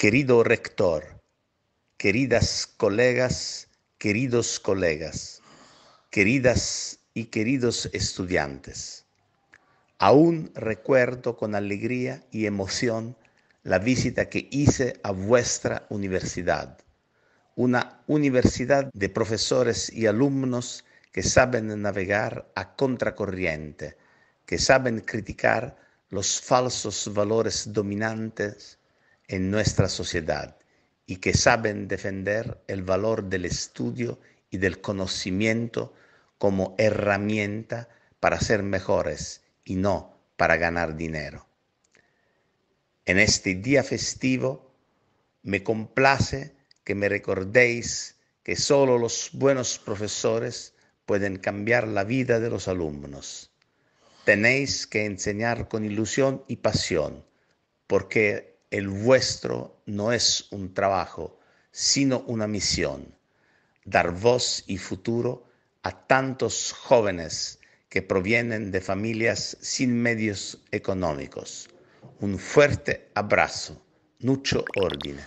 Querido rector, queridas colegas, queridos colegas, queridas y queridos estudiantes, aún recuerdo con alegría y emoción la visita que hice a vuestra universidad, una universidad de profesores y alumnos que saben navegar a contracorriente, que saben criticar los falsos valores dominantes en nuestra sociedad y que saben defender el valor del estudio y del conocimiento como herramienta para ser mejores y no para ganar dinero. En este día festivo me complace que me recordéis que solo los buenos profesores pueden cambiar la vida de los alumnos. Tenéis que enseñar con ilusión y pasión, porque el vuestro no es un trabajo, sino una misión, dar voz y futuro a tantos jóvenes que provienen de familias sin medios económicos. Un fuerte abrazo. Mucho orden.